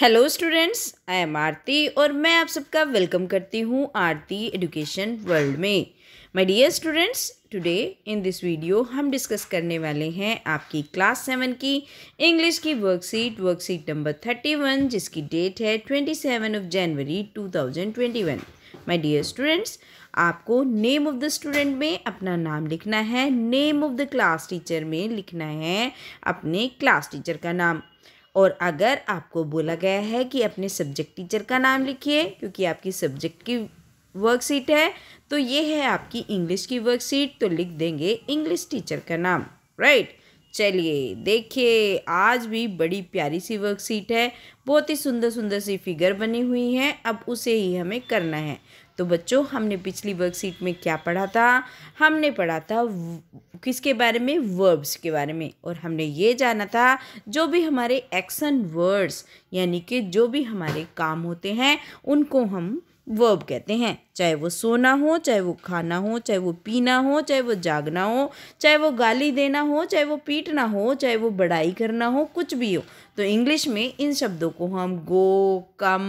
hello students I am Aarti और मैं आप सबका वेलकम करती हूँ आरती एजुकेशन वर्ल्ड में my dear students today in this video हम डिस्कस करने वाले हैं आपकी क्लास सेवन की इंग्लिश की worksheet worksheet number thirty one जिसकी डेट है twenty seven of January two thousand twenty one my dear students आपको नेम ऑफ द स्टूडेंट में अपना नाम लिखना है name of the class teacher में लिखना है अपने क्लास टीचर का नाम और अगर आपको बोला गया है कि अपने सब्जेक्ट टीचर का नाम लिखिए क्योंकि आपकी सब्जेक्ट की वर्कशीट है तो ये है आपकी इंग्लिश की वर्कशीट तो लिख देंगे इंग्लिश टीचर का नाम राइट चलिए देखिए आज भी बड़ी प्यारी सी वर्कशीट है बहुत ही सुंदर सुंदर सी फिगर बनी हुई है अब उसे ही हमें करना है तो बच्चों हमने पिछली वर्कशीट में क्या पढ़ा था हमने पढ़ा था किसके बारे में वर्ब्स के बारे में और हमने ये जाना था जो भी हमारे एक्शन वर्ड्स यानी कि जो भी हमारे काम होते हैं उनको हम वर्ब कहते हैं चाहे वो सोना हो चाहे वो खाना हो चाहे वो पीना हो चाहे वो जागना हो चाहे वो गाली देना हो चाहे वो पीटना हो चाहे वो बड़ाई करना हो कुछ भी हो तो इंग्लिश में इन शब्दों को हम गो कम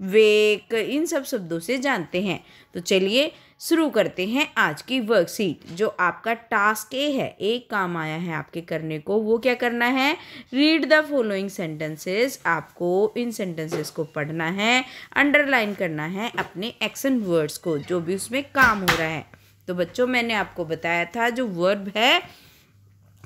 वेक इन सब शब्दों से जानते हैं तो चलिए शुरू करते हैं आज की वर्कशीट जो आपका टास्क ए है एक काम आया है आपके करने को वो क्या करना है रीड द फॉलोइंग सेंटेंसेस आपको इन सेंटेंसेस को पढ़ना है अंडरलाइन करना है अपने एक्शन वर्ड्स को जो भी उसमें काम हो रहा है तो बच्चों मैंने आपको बताया था जो वर्ब है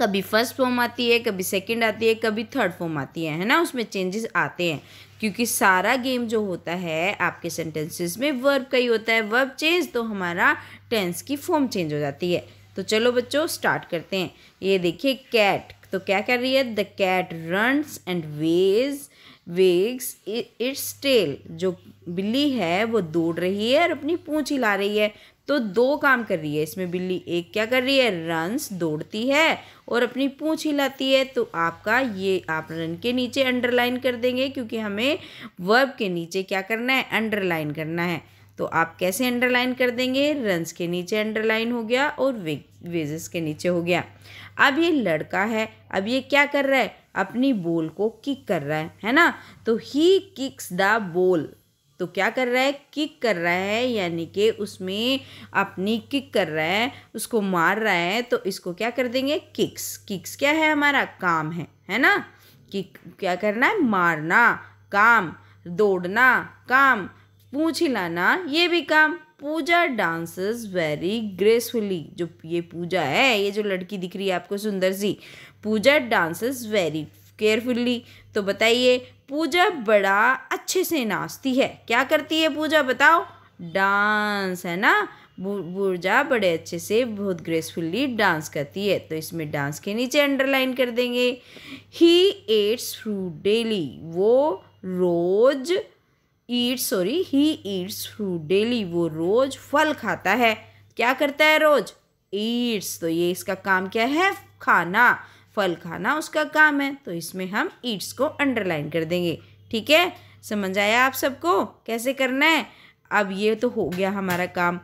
कभी फर्स्ट फॉर्म आती है कभी सेकंड आती है कभी थर्ड फॉर्म आती है है ना उसमें चेंजेस आते हैं क्योंकि सारा गेम जो होता है आपके सेंटेंसेस में वर्ब का ही होता है वर्ब चेंज तो हमारा टेंस की फॉर्म चेंज हो जाती है तो चलो बच्चों स्टार्ट करते हैं ये देखिए कैट तो क्या कर रही है the cat runs and wags wags its tail जो बिल्ली है वो दौड़ रही है और अपनी पूँछ हिला रही है तो दो काम कर रही है इसमें बिल्ली एक क्या कर रही है रन्स दौड़ती है और अपनी पूँछ हिलाती है तो आपका ये आप रन के नीचे अंडरलाइन कर देंगे क्योंकि हमें वर्ब के नीचे क्या करना है अंडरलाइन करना है तो आप कैसे अंडरलाइन कर देंगे रन्स के नीचे अंडरलाइन हो गया और वे वेजेस के नीचे हो गया अब ये लड़का है अब ये क्या कर रहा है अपनी बॉल को किक कर रहा है है ना तो ही किक्स द बॉल तो क्या कर रहा है किक कर रहा है यानी कि उसमें अपनी किक कर रहा है उसको मार रहा है तो इसको क्या कर देंगे किक्स किक्स क्या है हमारा काम है है ना कि क्या करना है मारना काम दौड़ना काम पूछ हिलाना ये भी काम पूजा डांसेस वेरी ग्रेसफुली जो ये पूजा है ये जो लड़की दिख रही है आपको सुंदर सी पूजा डांसेस वेरी केयरफुली तो बताइए पूजा बड़ा अच्छे से नाचती है क्या करती है पूजा बताओ डांस है ना पूजा बड़े अच्छे से बहुत ग्रेसफुल्ली डांस करती है तो इसमें डांस के नीचे अंडरलाइन कर देंगे ही एट्स फ्रूट डेली वो रोज़ eat sorry he eats fruit daily वो रोज़ फल खाता है क्या करता है रोज़ ईट्स तो ये इसका काम क्या है खाना फल खाना उसका काम है तो इसमें हम ईट्स को अंडरलाइन कर देंगे ठीक है समझ आया आप सबको कैसे करना है अब ये तो हो गया हमारा काम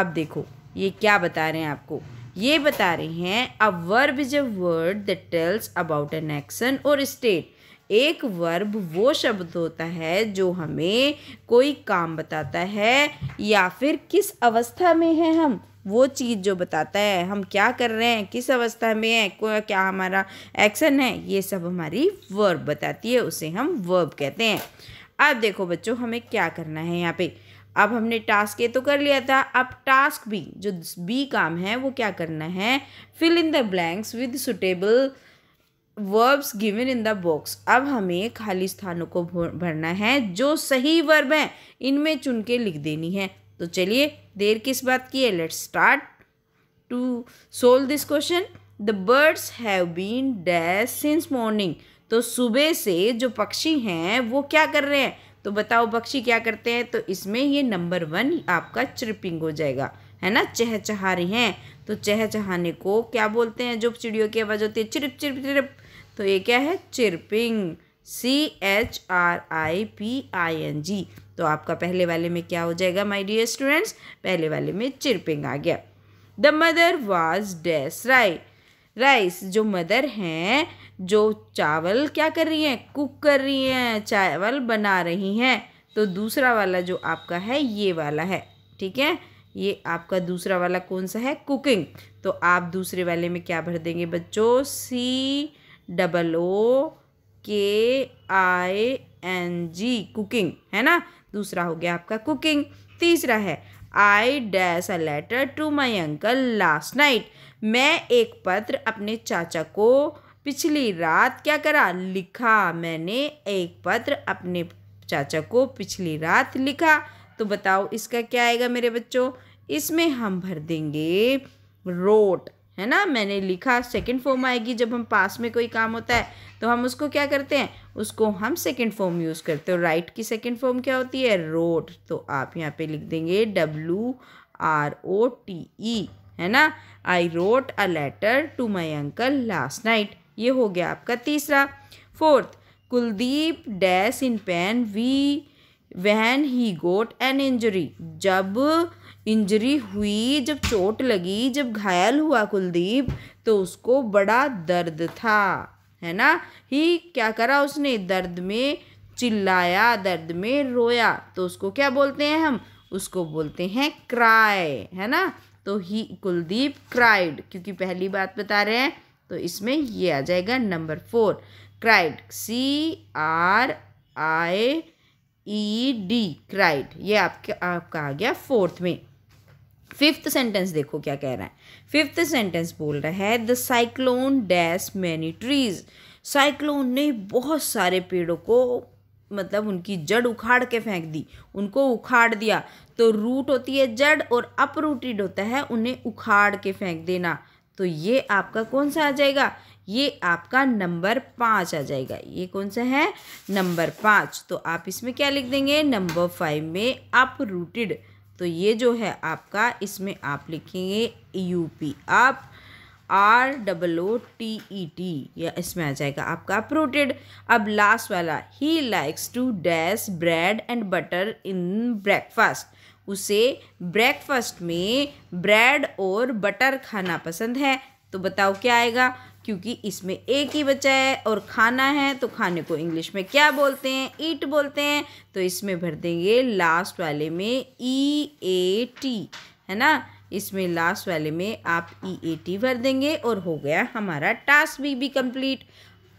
अब देखो ये क्या बता रहे हैं आपको ये बता रहे हैं a verb is a word that tells about an action और स्टेट एक वर्ब वो शब्द होता है जो हमें कोई काम बताता है या फिर किस अवस्था में है हम वो चीज़ जो बताता है हम क्या कर रहे हैं किस अवस्था में है क्या हमारा एक्शन है ये सब हमारी वर्ब बताती है उसे हम वर्ब कहते हैं अब देखो बच्चों हमें क्या करना है यहाँ पे अब हमने टास्क ये तो कर लिया था अब टास्क भी जो बी काम है वो क्या करना है fill in the blanks with suitable verbs given in the box अब हमें खाली स्थानों को भरना है जो सही वर्ब हैं इनमें चुन के लिख देनी है तो चलिए देर किस बात की है let start to solve this question the birds have been dash since morning तो सुबह से जो पक्षी हैं वो क्या कर रहे हैं तो बताओ पक्षी क्या करते हैं तो इसमें ये नंबर वन आपका चिरपिंग हो जाएगा है ना चहचहा रहे हैं तो चहचहाने को क्या बोलते हैं जो चिड़ियों की आवाज़ होती है चिरप चिरप चिरप तो ये क्या है chirping C H I R P I N G तो आपका पहले वाले में क्या हो जाएगा माई डियर स्टूडेंट्स पहले वाले में चिरपिंग आ गया द मदर वाज डैस राई राइस जो मदर हैं जो चावल क्या कर रही हैं कुक कर रही हैं चावल बना रही हैं तो दूसरा वाला जो आपका है ये वाला है ठीक है ये आपका दूसरा वाला कौन सा है कुकिंग तो आप दूसरे वाले में क्या भर देंगे बच्चों सी डबल ओ के आई एन जी कुकिंग है ना दूसरा हो गया आपका कुकिंग तीसरा है I dash a letter to my uncle last night मैं एक पत्र अपने चाचा को पिछली रात क्या करा लिखा मैंने एक पत्र अपने चाचा को पिछली रात लिखा तो बताओ इसका क्या आएगा मेरे बच्चों इसमें हम भर देंगे रोट है ना मैंने लिखा सेकंड फॉर्म आएगी जब हम पास में कोई काम होता है तो हम उसको क्या करते हैं उसको हम सेकंड फॉर्म यूज़ करते हैं राइट की सेकंड फॉर्म क्या होती है रोड तो आप यहाँ पे लिख देंगे W R O T E है ना I wrote a letter to my uncle last night ये हो गया आपका तीसरा fourth Kuldeep dash in pain वी when he got an injury जब इंजरी हुई जब चोट लगी जब घायल हुआ कुलदीप तो उसको बड़ा दर्द था है ना ही क्या करा उसने दर्द में चिल्लाया दर्द में रोया तो उसको क्या बोलते हैं हम उसको बोलते हैं क्राई है ना तो ही कुलदीप क्राइड क्योंकि पहली बात बता रहे हैं तो इसमें ये आ जाएगा number four cried C R I E D cried ये आपके आपका आ गया फोर्थ में फिफ्थ सेंटेंस देखो क्या कह रहा है फिफ्थ सेंटेंस बोल रहा है the cyclone dash many trees cyclone ने बहुत सारे पेड़ों को मतलब उनकी जड़ उखाड़ के फेंक दी उनको उखाड़ दिया तो रूट होती है जड़ और अपरूटेड होता है उन्हें उखाड़ के फेंक देना तो ये आपका कौन सा आ जाएगा ये आपका नंबर पाँच आ जाएगा ये कौन सा है नंबर पाँच तो आप इसमें क्या लिख देंगे नंबर फाइव में अपरूटेड तो ये जो है आपका इसमें आप लिखेंगे यू पी आप R double O T E T या इसमें आ जाएगा आपका प्रोटेड अब लास्ट वाला he likes to dash bread and butter in breakfast उसे ब्रेकफास्ट में ब्रेड और बटर खाना पसंद है तो बताओ क्या आएगा क्योंकि इसमें एक ही बचा है और खाना है तो खाने को इंग्लिश में क्या बोलते हैं ईट बोलते हैं तो इसमें भर देंगे लास्ट वाले में ई ए टी है ना इसमें लास्ट वाले में आप ई ए टी भर देंगे और हो गया हमारा टास्क भी भी कंप्लीट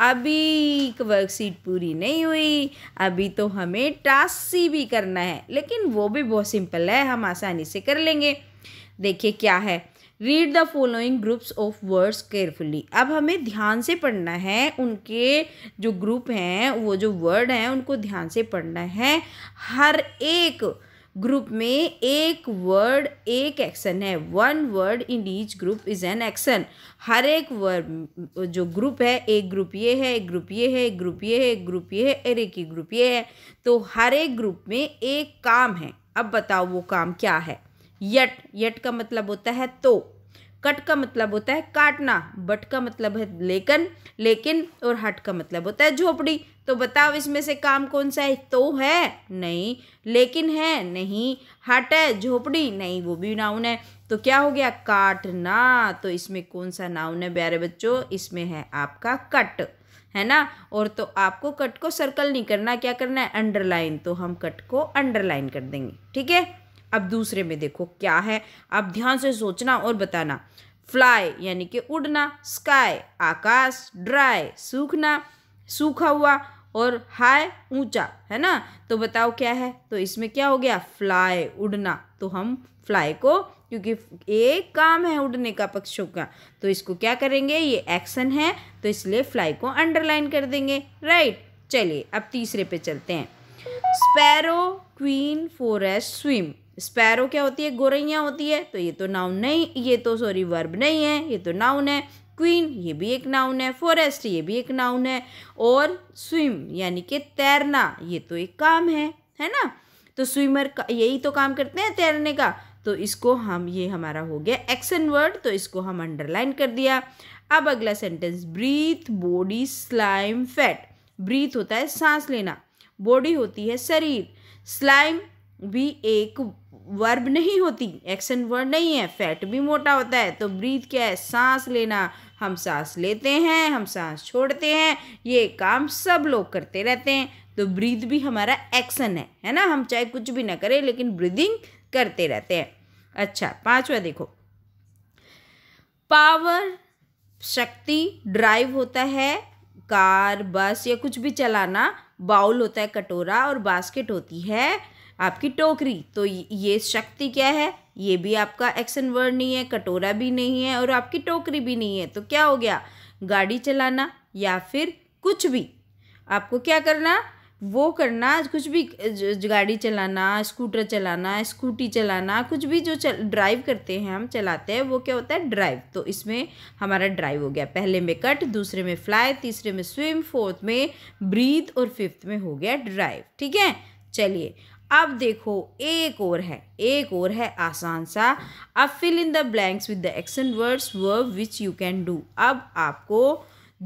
अभी वर्कशीट पूरी नहीं हुई अभी तो हमें टास्क सी भी करना है लेकिन वो भी बहुत सिंपल है हम आसानी से कर लेंगे देखिए क्या है read the following groups of words carefully अब हमें ध्यान से पढ़ना है उनके जो ग्रुप हैं वो जो वर्ड हैं उनको ध्यान से पढ़ना है हर एक ग्रुप में एक वर्ड एक एक्शन है one word in each group is an action हर एक वर्ड जो ग्रुप है एक ग्रुप ये है एक ग्रुप ये है एक ग्रुप ये है एक ग्रुप ये है और एक ही ग्रुप ये है तो हर एक ग्रुप में एक काम है अब बताओ वो काम क्या है यट यट का मतलब होता है तो कट का मतलब होता है काटना बट का मतलब है लेकिन लेकिन और हट का मतलब होता है झोपड़ी तो बताओ इसमें से काम कौन सा है तो है नहीं लेकिन है नहीं हट है झोपड़ी नहीं वो भी नाउन है तो क्या हो गया काटना तो इसमें कौन सा नाउन है प्यारे बच्चों इसमें है आपका कट है ना और तो आपको कट को सर्कल नहीं करना क्या करना है अंडरलाइन तो हम कट को अंडरलाइन कर देंगे ठीक है अब दूसरे में देखो क्या है आप ध्यान से सोचना और बताना फ्लाई यानी कि उड़ना स्काई आकाश ड्राई सूखना सूखा हुआ और हाई ऊंचा है ना तो बताओ क्या है तो इसमें क्या हो गया फ्लाई उड़ना तो हम फ्लाई को क्योंकि एक काम है उड़ने का पक्षों का तो इसको क्या करेंगे ये एक्शन है तो इसलिए फ्लाई को अंडरलाइन कर देंगे राइट चलिए अब तीसरे पे चलते हैं sparrow queen forest swim sparrow क्या होती है गोरैया होती है तो ये तो नाउन नहीं ये तो सॉरी वर्ब नहीं है ये तो नाउन है क्वीन ये भी एक नाउन है फॉरेस्ट ये भी एक नाउन है और स्विम यानी कि तैरना ये तो एक काम है है ना तो स्विमर का यही तो काम करते हैं तैरने का तो इसको हम ये हमारा हो गया एक्शन वर्ड तो इसको हम अंडरलाइन कर दिया अब अगला sentence breathe body slime fat breathe होता है सांस लेना बॉडी होती है शरीर स्लाइम भी एक वर्ब नहीं होती एक्शन वर्ड नहीं है फैट भी मोटा होता है तो ब्रीथ क्या है सांस लेना हम सांस लेते हैं हम सांस छोड़ते हैं ये काम सब लोग करते रहते हैं तो ब्रीथ भी हमारा एक्शन है है ना हम चाहे कुछ भी ना करें लेकिन ब्रीदिंग करते रहते हैं अच्छा पांचवा देखो पावर शक्ति ड्राइव होता है कार बस या कुछ भी चलाना बाउल होता है कटोरा और बास्केट होती है आपकी टोकरी तो ये शक्ति क्या है ये भी आपका एक्शन वर्ड नहीं है कटोरा भी नहीं है और आपकी टोकरी भी नहीं है तो क्या हो गया गाड़ी चलाना या फिर कुछ भी आपको क्या करना वो करना कुछ भी गाड़ी चलाना स्कूटर चलाना स्कूटी चलाना कुछ भी जो चल ड्राइव करते हैं हम चलाते हैं वो क्या होता है ड्राइव तो इसमें हमारा ड्राइव हो गया पहले में कट दूसरे में फ्लाई तीसरे में स्विम फोर्थ में ब्रीथ और फिफ्थ में हो गया ड्राइव ठीक है चलिए अब देखो एक और है एक और है आसान सा अब fill in the blanks with the action words verb which you can do अब आपको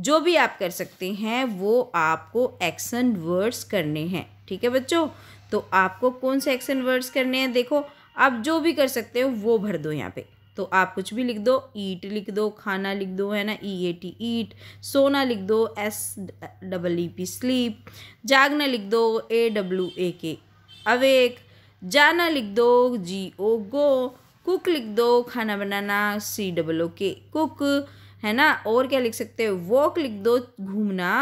जो भी आप कर सकते हैं वो आपको एक्शन वर्ड्स करने हैं ठीक है बच्चों तो आपको कौन से एक्शन वर्ड्स करने हैं देखो आप जो भी कर सकते हो वो भर दो यहाँ पे तो आप कुछ भी लिख दो ईट लिख दो खाना लिख दो है ना ई ए टी ईट सोना लिख दो S double E P sleep जागना लिख दो ए डब्ल्यू ए के अवेक जाना लिख दो जी ओ गो कुक लिख दो खाना बनाना सी डबल ओ के कुक है ना और क्या लिख सकते हो वॉक लिख दो घूमना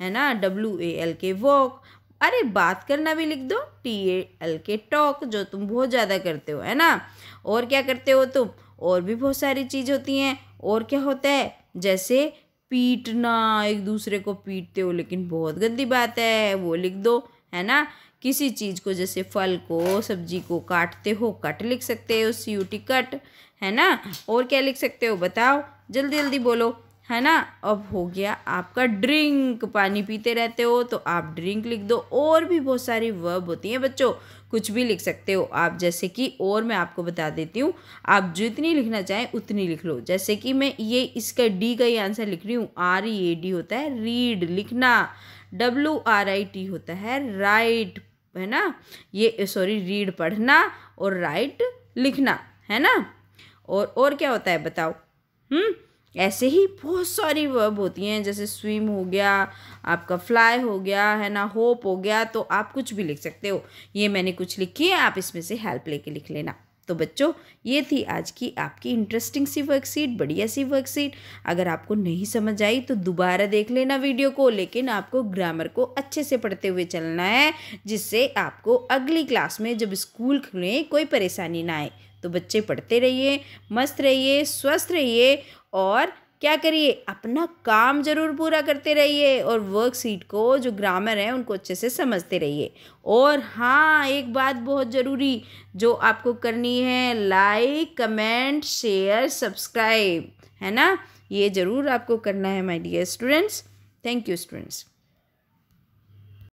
है ना W A L K walk अरे बात करना भी लिख दो T A L K talk जो तुम बहुत ज़्यादा करते हो है ना और क्या करते हो तुम और भी बहुत सारी चीज़ होती हैं और क्या होता है जैसे पीटना एक दूसरे को पीटते हो लेकिन बहुत गंदी बात है वो लिख दो है ना किसी चीज़ को जैसे फल को सब्जी को काटते हो कट लिख सकते हो सी यू टी कट है ना और क्या लिख सकते हो बताओ जल्दी जल्दी बोलो है ना अब हो गया आपका ड्रिंक पानी पीते रहते हो तो आप ड्रिंक लिख दो और भी बहुत सारी वर्ब होती हैं बच्चों कुछ भी लिख सकते हो आप जैसे कि और मैं आपको बता देती हूँ आप जितनी लिखना चाहें उतनी लिख लो जैसे कि मैं ये इसका डी का ही आंसर लिख रही हूँ आर ई ए डी होता है रीड लिखना डब्ल्यू आर आई टी होता है राइट है ना ये सॉरी रीड पढ़ना और राइट लिखना है ना और और क्या होता है बताओ हम्म ऐसे ही बहुत सारी वर्ब होती हैं जैसे स्विम हो गया आपका फ्लाई हो गया है ना होप हो गया तो आप कुछ भी लिख सकते हो ये मैंने कुछ लिखी है आप इसमें से हेल्प लेके लिख लेना तो बच्चों ये थी आज की आपकी इंटरेस्टिंग सी वर्कशीट बढ़िया सी वर्कशीट अगर आपको नहीं समझ आई तो दोबारा देख लेना वीडियो को लेकिन आपको ग्रामर को अच्छे से पढ़ते हुए चलना है जिससे आपको अगली क्लास में जब स्कूल खुलें कोई परेशानी ना आए तो बच्चे पढ़ते रहिए मस्त रहिए स्वस्थ रहिए और क्या करिए अपना काम ज़रूर पूरा करते रहिए और वर्कशीट को जो ग्रामर है उनको अच्छे से समझते रहिए और हाँ एक बात बहुत ज़रूरी जो आपको करनी है लाइक कमेंट शेयर सब्सक्राइब है ना ये ज़रूर आपको करना है my dear students thank you students